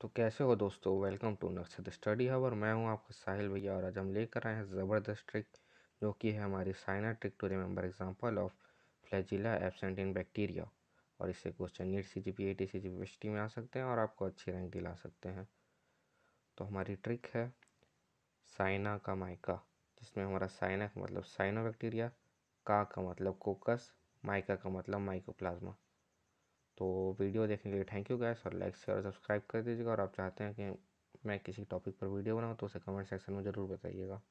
तो कैसे हो दोस्तों वेलकम टू नक्सद स्टडी हब और मैं हूं आपका साहिल भैया और आज हम लेकर आए हैं ज़बरदस्त ट्रिक जो कि है हमारी साइना trick to remember example of flagella absent in bacteria और इससे question NEET C G P A T C G P S में आ सकते हैं और आपको अच्छी रैंक दिला सकते हैं तो हमारी ट्रिक है साइना का माइका जिसमें हमारा साइना का मतलब साइनो बैक्टीरिया का का मतलब कोकस माइका का मतलब माइकोप्लाज्मा तो वीडियो देखने के लिए थैंक यू गैस और लाइक शेयर और सब्सक्राइब कर दीजिएगा और आप चाहते हैं कि मैं किसी टॉपिक पर वीडियो बनाऊँ तो उसे कमेंट सेक्शन में ज़रूर बताइएगा